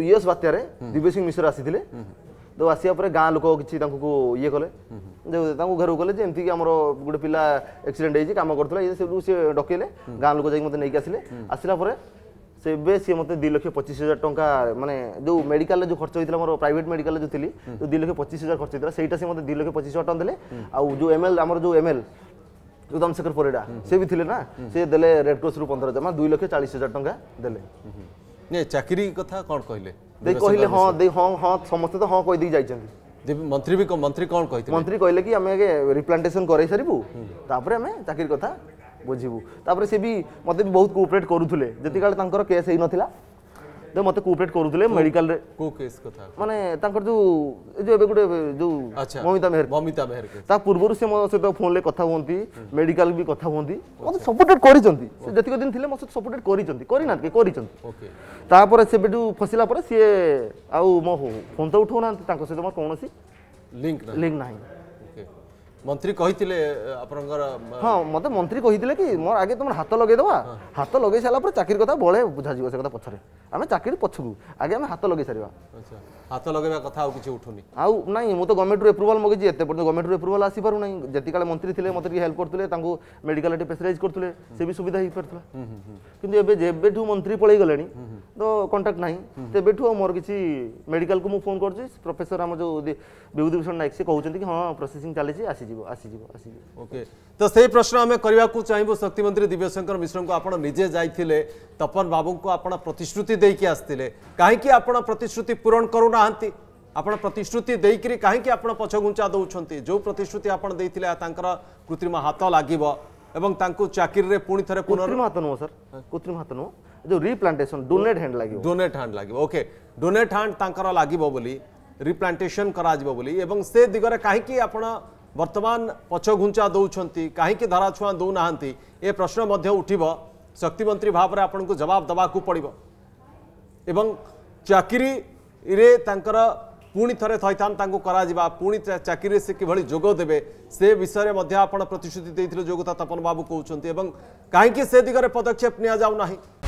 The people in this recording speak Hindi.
यूएस बात्यार दिव्य सिंह मिश्र आसते तो आसापुर गाँ लोक को ये कले घर को कले जमी गोटे पिला एक्सीडेट होती कम कर डकैले गाँ लोक जाते नहीं आसे आसला से मतलब दु लक्ष पचीस हजार टाँचा मानने जो मेडिका जो खर्च होता है प्राइवेट मेडिकल जो थी जो दु लक्ष पचीस हजार खर्च होता है मतलब दु लक्ष पचीस हजार टाँग दे जो एम एल जो एम एल जो दमशेखर परिडा से भी थे ना से देखे रेडक्रस रु पंद्रह हजार मैं दुई लक्ष चालीस हजार टाँग ଚାକିରି କଥା କ'ଣ କହିଲେ ଦେଇ କହିଲେ ହଁ ଦେଇ ହଁ ହଁ ସମସ୍ତେ ତ ହଁ କହିଦେଇ ଯାଇଛନ୍ତି ମନ୍ତ୍ରୀ ବି ମନ୍ତ୍ରୀ କ'ଣ କହିଥିଲେ ମନ୍ତ୍ରୀ କହିଲେ କି ଆମେ ଆଗେ ରିପ୍ଲାଣ୍ଟେସନ୍ କରାଇ ସାରିବୁ ତାପରେ ଆମେ ଚାକିରି କଥା ବୁଝିବୁ ତାପରେ ସେ ବି ମୋତେ ବି ବହୁତ କୋପରେଟ୍ କରୁଥିଲେ ଯେତିକି ବେଳେ ତାଙ୍କର କେସ୍ ହେଇନଥିଲା ତ ମତେ କୋପରେଟ କରୁଥିଲେ ମେଡିକାଲ ରେ କୋ କେସ କଥା ମାନେ ତାଙ୍କର ଯୋଉ ଯୋଉ ଏବେ ଗୋଟେ ଯୋଉ ମମିତା ମେହର ମମିତା ମେହର ତା ପୂର୍ବରୁ ସେ ମୋ ସହିତ ଫୋନ ରେ କଥା ହୁଅନ୍ତି ମେଡିକାଲ ବି କଥା ହୁଅନ୍ତି ମତେ ସପୋର୍ଟେଡ କରିଛନ୍ତି ସେ ଯେତିକ ଦିନ ଥିଲେ ମୋ ସହିତ ସପୋର୍ଟେଡ କରିଛନ୍ତି କରିନାହାନ୍ତି କରିଛନ୍ତି ତାପରେ ସେବେଠୁ ଫସିଲା ପରେ ସିଏ ଆଉ ମୋ ଫୋନ ତ ଉଠାଉ ନାହାନ୍ତି ତାଙ୍କ ସହିତ ମୋର କୌଣସି ଲିଙ୍କ ଲିଙ୍କ ନାହିଁ মন্ত্রী কহিলে আপনার হ্যাঁ মতো মন্ত্রী কহিলে কি মোর আগে তোমার হাত লগাইদেবা হাত লগাই সারা পরে চাকরি কথা বলে বুঝা যাব সে কথা পছরে আমি চাকরি পছকু আগে আমি হাত লগাই সারা হাত লগাইবা কথা আর কিছু উঠুনি আউ নাই মু তো গভর্নমেন্ট এপ্রুভাল মগেছি এতে পর্যন্ত গভর্নমেন্ট এপ্রুভাল আসি পারু নাই যেতিকালে মন্ত্রী থিলে মতে টিকে হেল্প করতুলে তাঙ্কু মেডিকাল এটি পেসরাইজ করতুলে সে বি সুবিধা হই পারতলা কিন্তু এবে যেবেঠু মন্ত্রী পলাই গলেনি তো কন্টাক্ট নাই তেবেঠু মোর কিছু মেডিকাল কু মু ফোন করছি প্রফেসর আমার যে বিভূতিভূষণ নায়ক সে কহুচন্তি কি হ্যাঁ প্রসেসিং চালিছি আসিছি ओके तो से प्रश्न आम करने को चाहबू शक्ति मंत्री दिव्यशंकर मिश्र को आप निजे जाते तपन बाबू को आप प्रतिश्रुति आसते कहीं आप प्रतिश्रुति पूरण करूना आप प्रतिश्रुति कहीं आप पछघुंचा दौंस जो प्रतिश्रुति आपर कृत्रिम हाथ लगे और चाकर में पुणी थे हाथ नुह सर कृत्रिम हाथ नुह जो रिप्लांटेसन डोनेट हाँ लगे डोनेट हाँ लगे ओके डोनेट हाँ लगे रिप्लांटेसन कर दिगरे कहीं आप ବର୍ତ୍ତମାନ ପଛଘୁଞ୍ଚା ଦେଉଛନ୍ତି କାହିଁକି ଧରାଛୁଆଁ ଦେଉନାହାନ୍ତି ଏ ପ୍ରଶ୍ନ ମଧ୍ୟ ଉଠିବ ଶକ୍ତିମନ୍ତ୍ରୀ ଭାବରେ ଆପଣଙ୍କୁ ଜବାବ ଦେବାକୁ ପଡ଼ିବ ଏବଂ ଚାକିରିରେ ତାଙ୍କର ପୁଣି ଥରେ ଥଇଥାନ ତାଙ୍କୁ କରାଯିବା ପୁଣି ଚାକିରିରେ ସେ କିଭଳି ଯୋଗ ଦେବେ ସେ ବିଷୟରେ ମଧ୍ୟ ଆପଣ ପ୍ରତିଶ୍ରୁତି ଦେଇଥିଲେ ଯୋଗ୍ୟତା ତପନ ବାବୁ କହୁଛନ୍ତି ଏବଂ କାହିଁକି ସେ ଦିଗରେ ପଦକ୍ଷେପ ନିଆଯାଉନାହିଁ